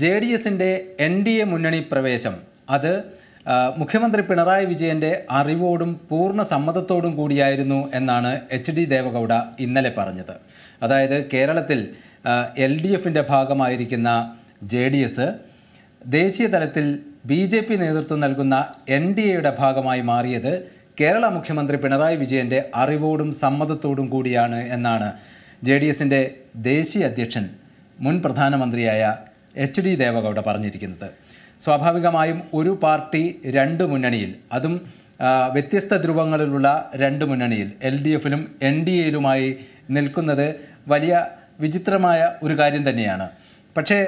J D എസിൻ്റെ N D A മുന്നണി പ്രവേശം അത് മുഖ്യമന്ത്രി പിണറായി വിജയൻ്റെ അറിവോടും പൂർണ്ണ സമ്മതത്തോടും കൂടിയായിരുന്നു എന്നാണ് എച്ച് ഡി ദേവഗൗഡ ഇന്നലെ പറഞ്ഞത് അതായത് കേരളത്തിൽ എൽ ഡി എഫിൻ്റെ ഭാഗമായിരിക്കുന്ന ജെ ഡി എസ് ദേശീയ തലത്തിൽ ബി ജെ പി നേതൃത്വം നൽകുന്ന എൻ ഡി എയുടെ ഭാഗമായി മാറിയത് കേരള മുഖ്യമന്ത്രി പിണറായി വിജയൻ്റെ അറിവോടും സമ്മതത്തോടും കൂടിയാണ് എന്നാണ് ജെ ഡി എസിൻ്റെ ദേശീയ അധ്യക്ഷൻ മുൻ പ്രധാനമന്ത്രിയായ എച്ച് ഡി ദേവഗൗഡ പറഞ്ഞിരിക്കുന്നത് സ്വാഭാവികമായും ഒരു പാർട്ടി രണ്ട് മുന്നണിയിൽ അതും വ്യത്യസ്ത ധ്രുവങ്ങളിലുള്ള രണ്ട് മുന്നണിയിൽ എൽ ഡി എഫിലും എൻ ഡി എയിലുമായി നിൽക്കുന്നത് വലിയ വിചിത്രമായ ഒരു കാര്യം തന്നെയാണ് പക്ഷേ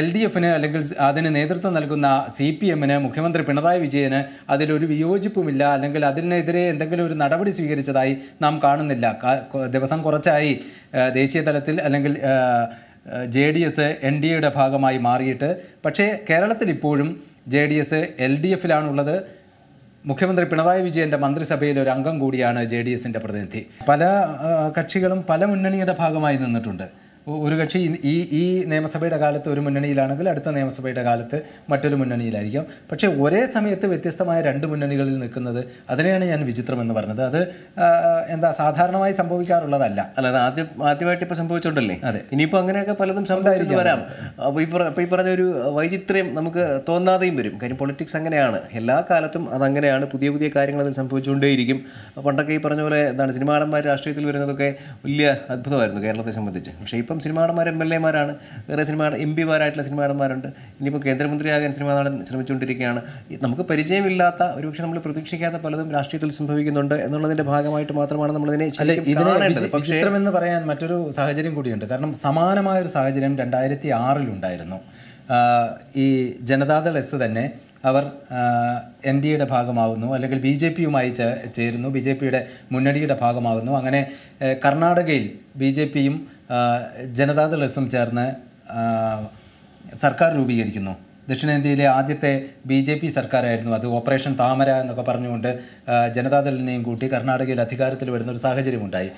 എൽ ഡി എഫിന് അല്ലെങ്കിൽ അതിന് നേതൃത്വം നൽകുന്ന സി പി എമ്മിന് മുഖ്യമന്ത്രി പിണറായി വിജയന് അതിലൊരു വിയോജിപ്പുമില്ല അല്ലെങ്കിൽ അതിനെതിരെ എന്തെങ്കിലും ഒരു നടപടി സ്വീകരിച്ചതായി നാം കാണുന്നില്ല ദിവസം കുറച്ചായി ദേശീയ തലത്തിൽ അല്ലെങ്കിൽ J D S N D എയുടെ ഭാഗമായി മാറിയിട്ട് പക്ഷേ കേരളത്തിൽ ഇപ്പോഴും J D S L D എഫിലാണുള്ളത് മുഖ്യമന്ത്രി പിണറായി വിജയൻ്റെ മന്ത്രിസഭയിൽ ഒരു അംഗം കൂടിയാണ് ജെ ഡി എസിൻ്റെ പ്രതിനിധി പല കക്ഷികളും പല മുന്നണിയുടെ ഭാഗമായി നിന്നിട്ടുണ്ട് ഒരു കക്ഷി ഈ ഈ നിയമസഭയുടെ കാലത്ത് ഒരു മുന്നണിയിലാണെങ്കിൽ അടുത്ത നിയമസഭയുടെ കാലത്ത് മറ്റൊരു മുന്നണിയിലായിരിക്കാം പക്ഷേ ഒരേ സമയത്ത് വ്യത്യസ്തമായ രണ്ട് മുന്നണികളിൽ നിൽക്കുന്നത് അതിനെയാണ് ഞാൻ വിചിത്രമെന്ന് പറഞ്ഞത് അത് എന്താ സാധാരണമായി സംഭവിക്കാറുള്ളതല്ല അല്ല ആദ്യം ആദ്യമായിട്ട് ഇപ്പോൾ സംഭവിച്ചോണ്ടല്ലേ അതെ ഇനിയിപ്പോൾ അങ്ങനെയൊക്കെ പലതും സംഭവിച്ചിട്ട് വരാം അപ്പോൾ ഈ അപ്പോൾ ഈ പറഞ്ഞ ഒരു വൈചിത്രം നമുക്ക് തോന്നാതെയും വരും കാര്യം പൊളിറ്റിക്സ് അങ്ങനെയാണ് എല്ലാ കാലത്തും അതങ്ങനെയാണ് പുതിയ പുതിയ കാര്യങ്ങൾ അതിൽ സംഭവിച്ചുകൊണ്ടേയിരിക്കും പണ്ടൊക്കെ ഈ പറഞ്ഞ പോലെ എന്താണ് സിനിമാടന്മാർ രാഷ്ട്രീയത്തിൽ വരുന്നതൊക്കെ വലിയ അത്ഭുതമായിരുന്നു കേരളത്തെ സംബന്ധിച്ച് പക്ഷേ ഇപ്പം ഇപ്പം സിനിമാടന്മാർ എം എൽ എമാരാണ് വേറെ സിനിമാ എം പിമാരായിട്ടുള്ള സിനിമാടന്മാരുണ്ട് ഇനിയിപ്പോൾ കേന്ദ്രമന്ത്രിയാകാൻ സിനിമാ നടൻ ശ്രമിച്ചുകൊണ്ടിരിക്കുകയാണ് നമുക്ക് പരിചയമില്ലാത്ത ഒരുപക്ഷെ നമ്മൾ പ്രതീക്ഷിക്കാത്ത പലതും രാഷ്ട്രീയത്തിൽ സംഭവിക്കുന്നുണ്ട് എന്നുള്ളതിൻ്റെ ഭാഗമായിട്ട് മാത്രമാണ് നമ്മളിതിനെ എന്ന് പറയാൻ മറ്റൊരു സാഹചര്യം കൂടിയുണ്ട് കാരണം സമാനമായ ഒരു സാഹചര്യം രണ്ടായിരത്തി ആറിലുണ്ടായിരുന്നു ഈ ജനതാദൾ എസ് തന്നെ അവർ എൻ ഡി എയുടെ ഭാഗമാവുന്നു അല്ലെങ്കിൽ ബി ജെ പിയുമായി ചേരുന്നു ബി ജെ പിയുടെ മുന്നണിയുടെ ഭാഗമാവുന്നു അങ്ങനെ കർണാടകയിൽ ബി ജെ പിയും ജനതാദൾ എസും ചേർന്ന് സർക്കാർ രൂപീകരിക്കുന്നു ദക്ഷിണേന്ത്യയിലെ ആദ്യത്തെ ബി ജെ പി സർക്കാരായിരുന്നു അത് ഓപ്പറേഷൻ താമര എന്നൊക്കെ പറഞ്ഞുകൊണ്ട് ജനതാദളിനെയും കൂട്ടി കർണാടകയിൽ അധികാരത്തിൽ വരുന്ന ഒരു സാഹചര്യമുണ്ടായി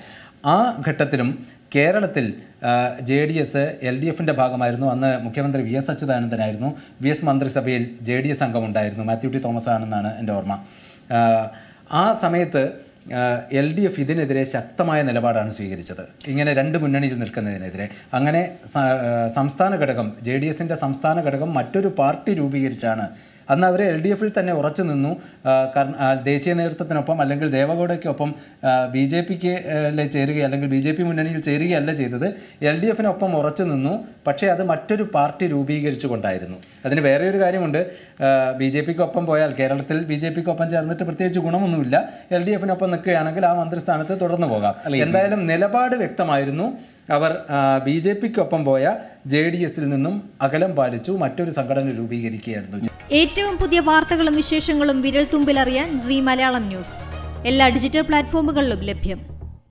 ആ ഘട്ടത്തിലും കേരളത്തിൽ J D S L D എഫിൻ്റെ ഭാഗമായിരുന്നു അന്ന് മുഖ്യമന്ത്രി വി എസ് അച്യുതാനന്ദനായിരുന്നു വി എസ് മന്ത്രിസഭയിൽ ജെ ഡി എസ് അംഗമുണ്ടായിരുന്നു മാത്യു ടി തോമസ് ആണെന്നാണ് എൻ്റെ ഓർമ്മ ആ സമയത്ത് എൽ ഡി എഫ് ഇതിനെതിരെ ശക്തമായ നിലപാടാണ് സ്വീകരിച്ചത് ഇങ്ങനെ രണ്ട് മുന്നണിയിൽ നിൽക്കുന്നതിനെതിരെ അങ്ങനെ സംസ്ഥാന ഘടകം ജെ ഡി എസിൻ്റെ സംസ്ഥാന ഘടകം മറ്റൊരു പാർട്ടി രൂപീകരിച്ചാണ് അന്ന് അവർ എൽ ഡി എഫിൽ തന്നെ ഉറച്ചു നിന്നു കാരണം ദേശീയ നേതൃത്വത്തിനൊപ്പം അല്ലെങ്കിൽ ദേവഗൌഡയ്ക്കൊപ്പം ബി ജെ പിക്ക് ചേരുക അല്ലെങ്കിൽ ബി ജെ പി മുന്നണിയിൽ ചേരുകയല്ല ചെയ്തത് എൽ ഡി എഫിനൊപ്പം ഉറച്ചു നിന്നു പക്ഷേ അത് മറ്റൊരു പാർട്ടി രൂപീകരിച്ചു കൊണ്ടായിരുന്നു അതിന് വേറെ ഒരു കാര്യമുണ്ട് ബി ജെ പിക്കൊപ്പം പോയാൽ കേരളത്തിൽ ബി ജെ പിക്കൊപ്പം ചേർന്നിട്ട് പ്രത്യേകിച്ച് ഗുണമൊന്നുമില്ല എൽ ഡി എഫിനൊപ്പം നിൽക്കുകയാണെങ്കിൽ ആ മന്ത്രിസ്ഥാനത്ത് തുടർന്നു പോകാം എന്തായാലും നിലപാട് വ്യക്തമായിരുന്നു അവർ ബി ജെ പിക്കൊപ്പം പോയ ജെ ഡി എസിൽ നിന്നും അകലം പാലിച്ചു മറ്റൊരു സംഘടന രൂപീകരിക്കുകയായിരുന്നു ഏറ്റവും പുതിയ വാർത്തകളും വിശേഷങ്ങളും വിരൽ തുമ്പിലറിയാൻ സി മലയാളം ന്യൂസ് എല്ലാ ഡിജിറ്റൽ പ്ലാറ്റ്ഫോമുകളിലും ലഭ്യം